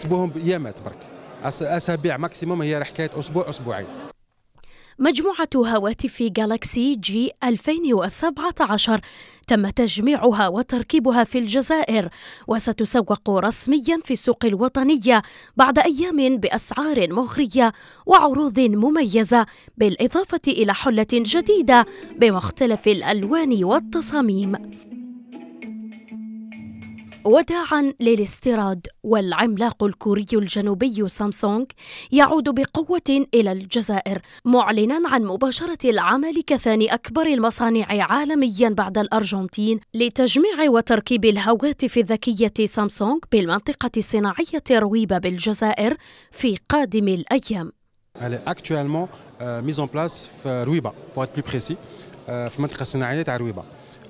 نحسبوهم بيامات برك اسابيع ماكسيموم هي حكايه اسبوع اسبوعين مجموعة هواتف جالاكسي جي 2017 تم تجميعها وتركيبها في الجزائر وستسوق رسميا في السوق الوطنية بعد أيام بأسعار مغرية وعروض مميزة بالإضافة إلى حلة جديدة بمختلف الألوان والتصاميم وداعا للاستيراد والعملاق الكوري الجنوبي سامسونج يعود بقوة إلى الجزائر معلنا عن مباشرة العمل كثاني أكبر المصانع عالميا بعد الأرجنتين لتجميع وتركيب الهواتف الذكية سامسونج بالمنطقة الصناعية رويبة بالجزائر في قادم الأيام. Elle est actuellement euh, mise en place في رويبة pour être plus précis euh, في المنطقة الصناعية تاع رويبة.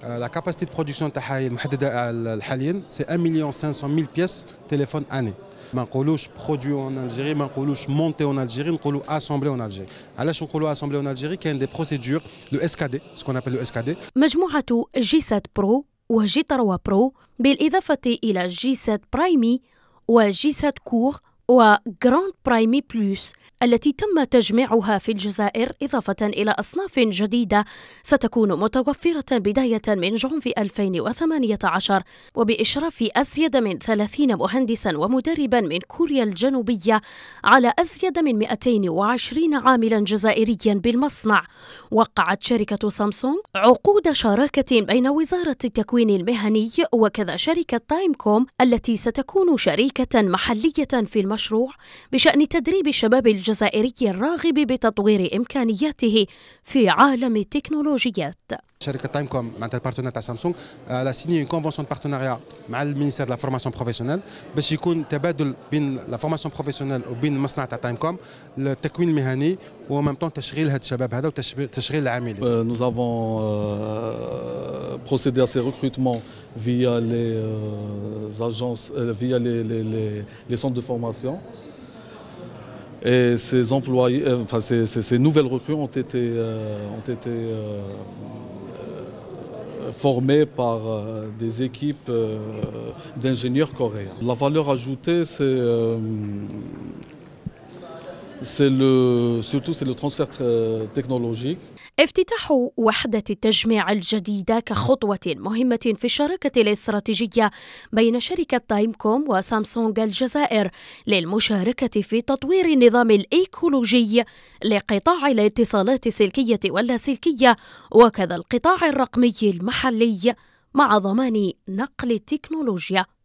لا كاباسيتي دو برودكسيون تاعها المحدده حاليا سي 1 مليون 500 000 بياس تليفون اني ما نقولوش برودوي اون الجيري ما نقولوش مونتي اون الجيري نقولوا اسامبلي اون الجيري علاش نقولو اسامبلي اون الجيري كاين دي بروسيدور لو اس كا دي سكون ابل لو اس كا دي مجموعه جي 7 برو وجي 3 برو بالاضافه الى جي 7 برايمي وجي 7 كور وجراند برايمي بلوس التي تم تجميعها في الجزائر إضافة إلى أصناف جديدة ستكون متوفرة بداية من جونفي 2018 وبإشراف أزيد من 30 مهندسا ومدربا من كوريا الجنوبية على أزيد من 220 عاملا جزائريا بالمصنع وقعت شركة سامسونج عقود شراكة بين وزارة التكوين المهني وكذا شركة تايم كوم التي ستكون شريكة محلية في المشروع المشروع بشأن تدريب الشباب الجزائري الراغب بتطوير إمكانياته في عالم التكنولوجيات شركة تايم كوم معناتها البارتنر تاع سامسونج آه، لا سيني اون كونفونسيون بارتناريا مع المينيستير لا فورماسيون بروفيسيونيل باش يكون تبادل بين لا فورماسيون بروفيسيونيل وبين المصنع تاع تايم كوم التكوين المهني ومام طون تشغيل هذا الشباب هذا وتشغيل العاملين نو افون بروسيدي ا سي ريكروتمون via les euh, agences, euh, via les, les, centres de formation. Et ces employés, euh, enfin ces, nouvelles recrues ont été, ont été formés par des équipes d'ingénieurs coréens. La valeur ajoutée, c'est Euh, افتتاح وحدة التجميع الجديدة كخطوة مهمة في الشراكة الاستراتيجية بين شركة تايم كوم وسامسونج الجزائر للمشاركة في تطوير النظام الإيكولوجي لقطاع الاتصالات السلكية واللاسلكية وكذا القطاع الرقمي المحلي مع ضمان نقل التكنولوجيا